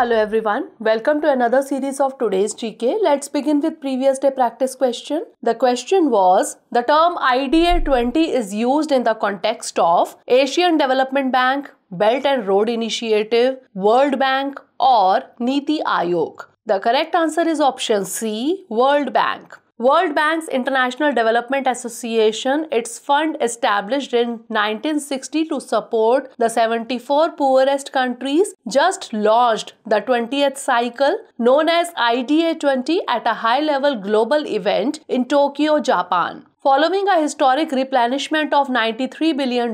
Hello everyone, welcome to another series of today's GK. Let's begin with previous day practice question. The question was, the term IDA 20 is used in the context of Asian Development Bank, Belt and Road Initiative, World Bank or Niti Aayog. The correct answer is option C, World Bank. World Bank's International Development Association, its fund established in 1960 to support the 74 poorest countries, just launched the 20th cycle known as IDA 20 at a high level global event in Tokyo, Japan. Following a historic replenishment of $93 billion,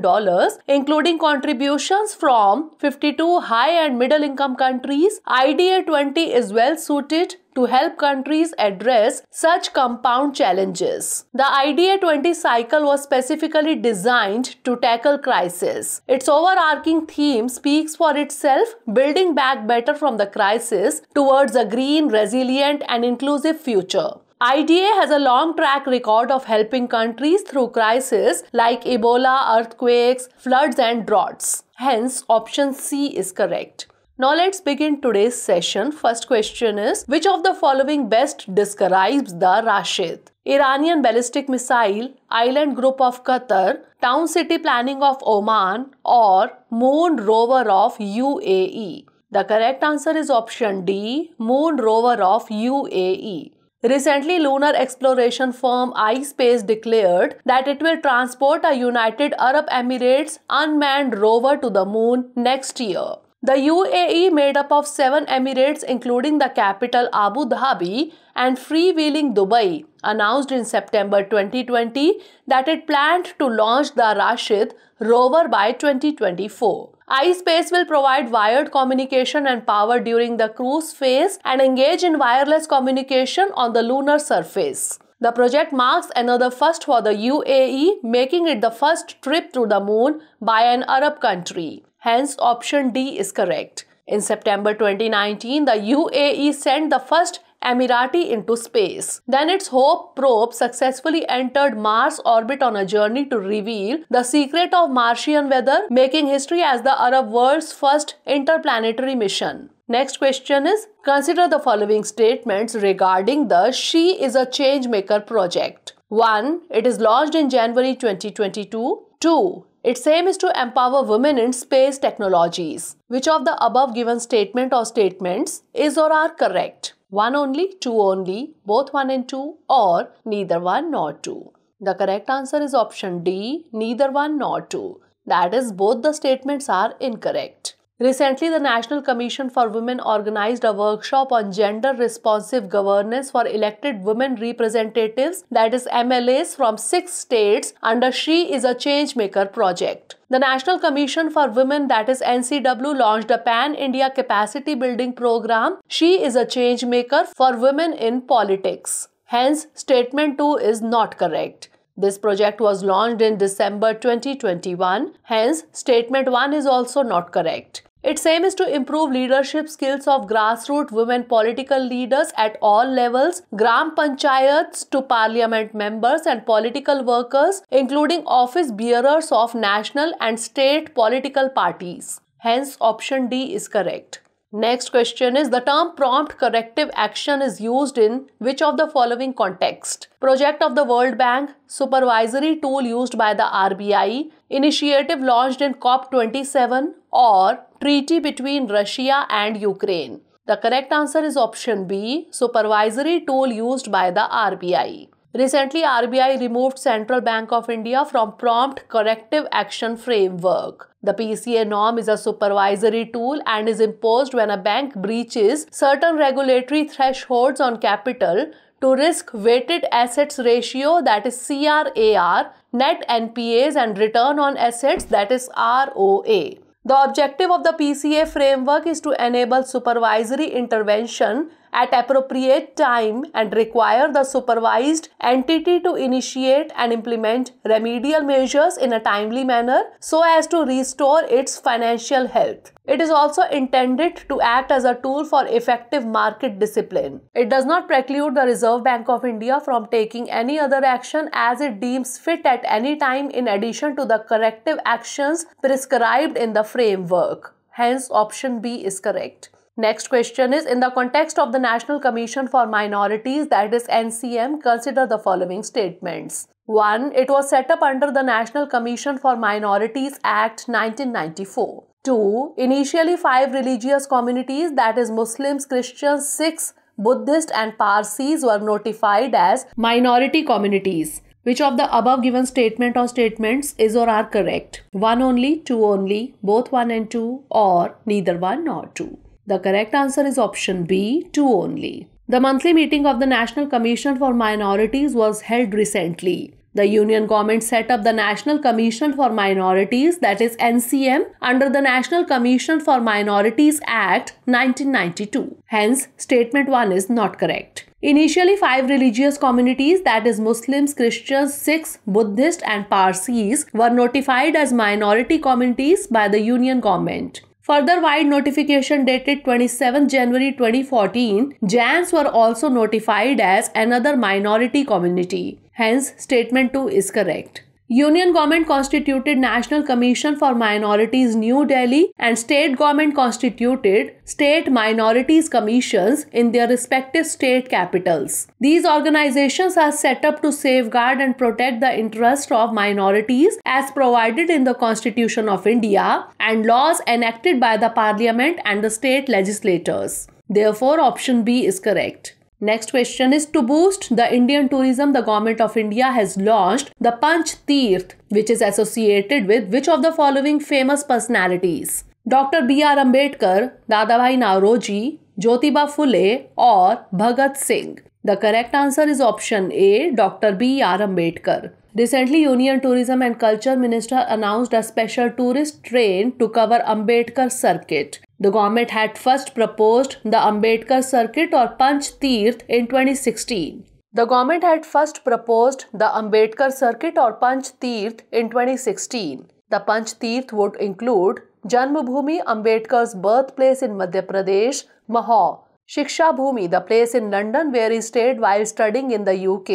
including contributions from 52 high and middle income countries, IDA 20 is well suited to help countries address such compound challenges. The IDA 20 cycle was specifically designed to tackle crisis. Its overarching theme speaks for itself, building back better from the crisis towards a green, resilient and inclusive future. IDA has a long track record of helping countries through crises like Ebola, earthquakes, floods, and droughts. Hence, option C is correct. Now let's begin today's session. First question is Which of the following best describes the Rashid? Iranian ballistic missile, island group of Qatar, town city planning of Oman, or moon rover of UAE? The correct answer is option D, moon rover of UAE. Recently, lunar exploration firm iSpace declared that it will transport a United Arab Emirates unmanned rover to the moon next year. The UAE, made up of seven emirates including the capital Abu Dhabi and freewheeling Dubai, announced in September 2020 that it planned to launch the Rashid rover by 2024. iSpace will provide wired communication and power during the cruise phase and engage in wireless communication on the lunar surface. The project marks another first for the UAE, making it the first trip to the moon by an Arab country. Hence, option D is correct. In September 2019, the UAE sent the first Emirati into space. Then its HOPE probe successfully entered Mars orbit on a journey to reveal the secret of Martian weather, making history as the Arab world's first interplanetary mission. Next question is Consider the following statements regarding the She is a Changemaker project. 1. It is launched in January 2022. 2. Its aim is to empower women in space technologies. Which of the above given statement or statements is or are correct? One only, two only, both one and two, or neither one nor two. The correct answer is option D, neither one nor two. That is, both the statements are incorrect. Recently, the National Commission for Women organized a workshop on gender responsive governance for elected women representatives, that is MLAs from six states, under She is a Changemaker project. The National Commission for Women, that is NCW, launched a pan India capacity building program, She is a Changemaker for Women in Politics. Hence, statement 2 is not correct. This project was launched in December 2021, hence, statement 1 is also not correct. Its aim is to improve leadership skills of grassroots women political leaders at all levels, gram panchayats to parliament members and political workers, including office bearers of national and state political parties. Hence, option D is correct. Next question is the term prompt corrective action is used in which of the following context? Project of the World Bank, supervisory tool used by the RBI, initiative launched in COP27 or treaty between Russia and Ukraine. The correct answer is option B, supervisory tool used by the RBI. Recently, RBI removed Central Bank of India from prompt corrective action framework. The PCA norm is a supervisory tool and is imposed when a bank breaches certain regulatory thresholds on capital to risk weighted assets ratio that is CRAR, net NPAs and return on assets that is ROA. The objective of the PCA framework is to enable supervisory intervention at appropriate time and require the supervised entity to initiate and implement remedial measures in a timely manner so as to restore its financial health. It is also intended to act as a tool for effective market discipline. It does not preclude the Reserve Bank of India from taking any other action as it deems fit at any time in addition to the corrective actions prescribed in the framework. Hence, option B is correct. Next question is In the context of the National Commission for Minorities, that is NCM, consider the following statements. 1. It was set up under the National Commission for Minorities Act 1994. 2. Initially, five religious communities, that is, Muslims, Christians, Sikhs, Buddhists, and Parsis, were notified as minority communities. Which of the above given statement or statements is or are correct? 1 only, 2 only, both 1 and 2, or neither 1 nor 2. The correct answer is option B, 2 only. The monthly meeting of the National Commission for Minorities was held recently. The union government set up the National Commission for Minorities, that is NCM, under the National Commission for Minorities Act 1992. Hence, statement 1 is not correct. Initially, five religious communities, that is Muslims, Christians, Sikhs, Buddhists, and Parsis, were notified as minority communities by the Union government. Further wide notification dated 27 January 2014, Jans were also notified as another minority community. Hence, statement 2 is correct. Union government constituted National Commission for Minorities New Delhi and state government constituted state minorities commissions in their respective state capitals. These organizations are set up to safeguard and protect the interests of minorities as provided in the Constitution of India and laws enacted by the parliament and the state legislators. Therefore option B is correct. Next question is to boost the Indian tourism, the government of India has launched the Panch Teerth, which is associated with which of the following famous personalities? Dr. B. R. Ambedkar, Dadabhai Naroji, Jyotiba Phule, or Bhagat Singh. The correct answer is option A, Dr. B. R. Ambedkar. Recently, Union Tourism and Culture Minister announced a special tourist train to cover Ambedkar Circuit. The government had first proposed the Ambedkar Circuit or Panch Teerth in 2016. The government had first proposed the Ambedkar Circuit or Panch Teerth in 2016. The Panch Teerth would include Janmabhumi Ambedkar's birthplace in Madhya Pradesh, Mahaw. Shiksha Bhumi, the place in London where he stayed while studying in the UK,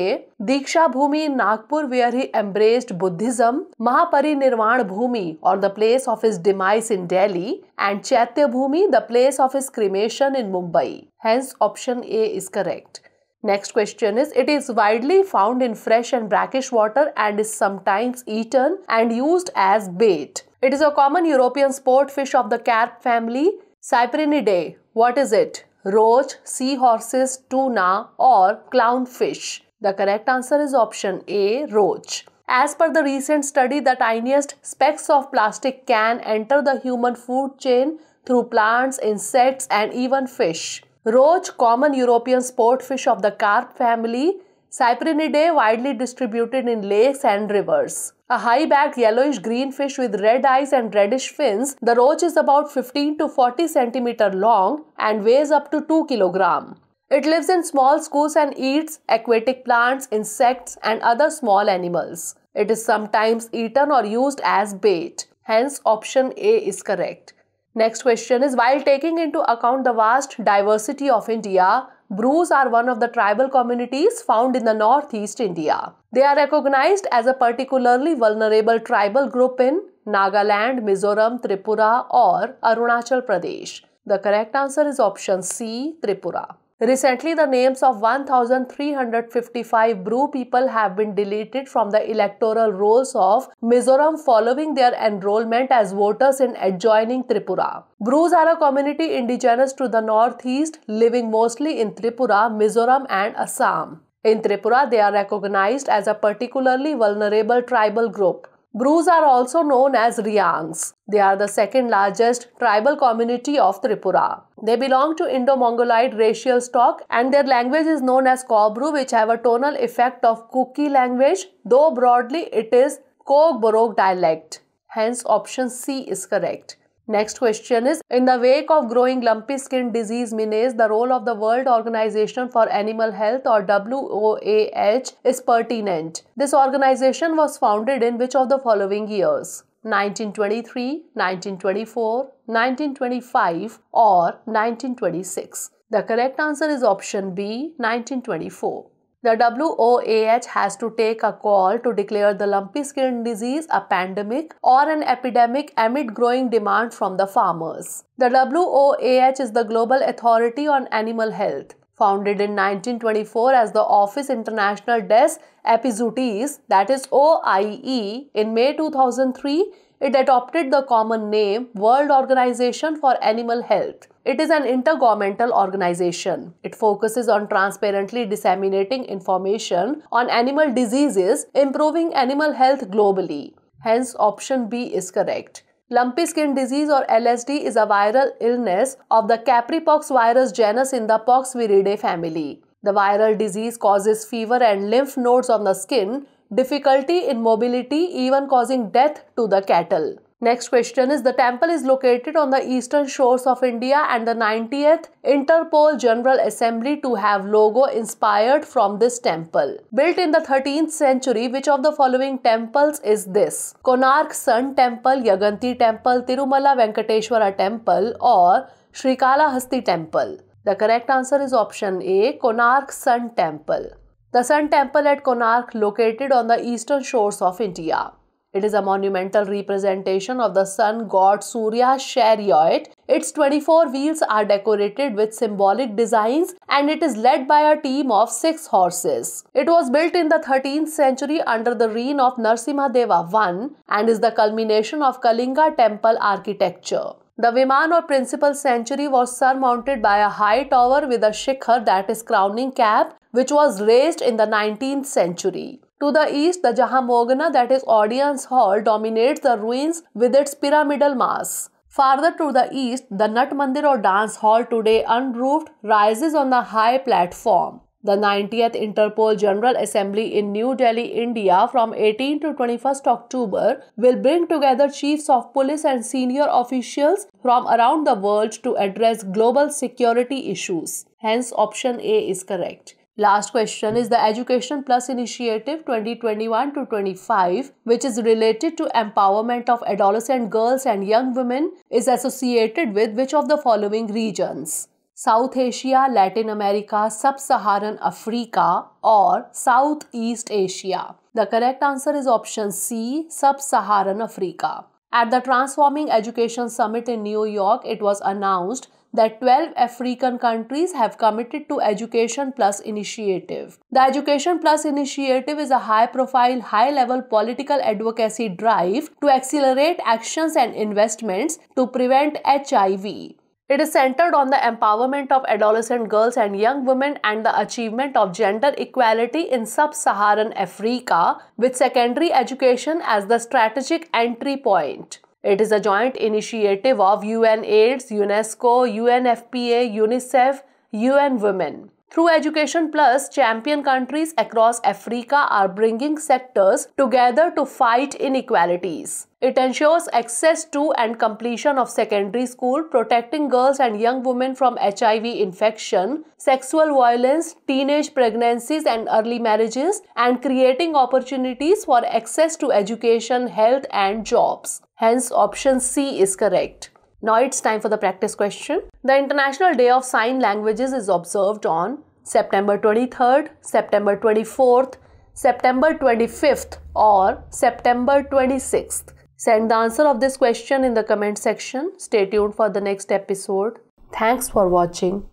Diksha Bhumi in Nagpur where he embraced Buddhism, Mahaparinirvan Bhumi or the place of his demise in Delhi, and Chaitya Bhumi, the place of his cremation in Mumbai. Hence, option A is correct. Next question is It is widely found in fresh and brackish water and is sometimes eaten and used as bait. It is a common European sport fish of the carp family, Cyprinidae. What is it? roach, seahorses, tuna, or clownfish? The correct answer is option A roach. As per the recent study, the tiniest specks of plastic can enter the human food chain through plants, insects, and even fish. Roach, common European sport fish of the carp family, Cyprinidae widely distributed in lakes and rivers. A high-backed yellowish-green fish with red eyes and reddish fins, the roach is about 15 to 40 centimeter long and weighs up to 2 kilogram. It lives in small schools and eats aquatic plants, insects, and other small animals. It is sometimes eaten or used as bait. Hence, option A is correct. Next question is while taking into account the vast diversity of India, Brews are one of the tribal communities found in the northeast India. They are recognized as a particularly vulnerable tribal group in Nagaland, Mizoram, Tripura or Arunachal Pradesh. The correct answer is option C, Tripura. Recently, the names of 1,355 Brew people have been deleted from the electoral rolls of Mizoram following their enrollment as voters in adjoining Tripura. Brews are a community indigenous to the northeast, living mostly in Tripura, Mizoram, and Assam. In Tripura, they are recognized as a particularly vulnerable tribal group. Brews are also known as Riangs. They are the second largest tribal community of Tripura. They belong to Indo-Mongoloid racial stock and their language is known as Kobru which have a tonal effect of Kuki language though broadly it is Kogborok dialect. Hence option C is correct. Next question is In the wake of growing lumpy skin disease menace, the role of the World Organization for Animal Health or WOAH is pertinent. This organization was founded in which of the following years? 1923, 1924, 1925 or 1926. The correct answer is option B 1924. The WOAH has to take a call to declare the lumpy skin disease a pandemic or an epidemic amid growing demand from the farmers. The WOAH is the global authority on animal health founded in 1924 as the Office International des Epizooties, that is OIE. In May 2003, it adopted the common name World Organization for Animal Health. It is an intergovernmental organization. It focuses on transparently disseminating information on animal diseases, improving animal health globally. Hence, option B is correct. Lumpy skin disease or LSD is a viral illness of the Capripox virus genus in the Poxviridae family. The viral disease causes fever and lymph nodes on the skin, difficulty in mobility, even causing death to the cattle. Next question is The temple is located on the eastern shores of India and the 90th Interpol General Assembly to have logo inspired from this temple. Built in the 13th century, which of the following temples is this? Konark Sun Temple, Yaganti Temple, Tirumala Venkateshwara Temple or Hasti Temple? The correct answer is option A, Konark Sun Temple. The Sun Temple at Konark located on the eastern shores of India. It is a monumental representation of the sun god Surya's chariot. Its 24 wheels are decorated with symbolic designs and it is led by a team of 6 horses. It was built in the 13th century under the reign of Narsimha Deva I and is the culmination of Kalinga temple architecture. The Viman or principal sanctuary was surmounted by a high tower with a shikhar that is crowning cap which was raised in the 19th century. To the east, the Jahamogna, that is audience hall, dominates the ruins with its pyramidal mass. Farther to the east, the Nat Mandir or dance hall, today unroofed, rises on the high platform. The 90th Interpol General Assembly in New Delhi, India from 18 to 21st October will bring together chiefs of police and senior officials from around the world to address global security issues. Hence, option A is correct. Last question is the Education Plus Initiative 2021 to 25, which is related to empowerment of adolescent girls and young women, is associated with which of the following regions? South Asia, Latin America, Sub Saharan Africa, or Southeast Asia? The correct answer is option C, Sub Saharan Africa. At the Transforming Education Summit in New York, it was announced that 12 African countries have committed to Education Plus initiative. The Education Plus initiative is a high profile, high level political advocacy drive to accelerate actions and investments to prevent HIV. It is centered on the empowerment of adolescent girls and young women and the achievement of gender equality in sub Saharan Africa, with secondary education as the strategic entry point. It is a joint initiative of UNAIDS, UNESCO, UNFPA, UNICEF, UN Women. Through Education Plus, champion countries across Africa are bringing sectors together to fight inequalities. It ensures access to and completion of secondary school, protecting girls and young women from HIV infection, sexual violence, teenage pregnancies and early marriages, and creating opportunities for access to education, health, and jobs. Hence, option C is correct. Now it's time for the practice question. The International Day of Sign Languages is observed on September 23rd, September 24th, September 25th or September 26th. Send the answer of this question in the comment section. Stay tuned for the next episode. Thanks for watching.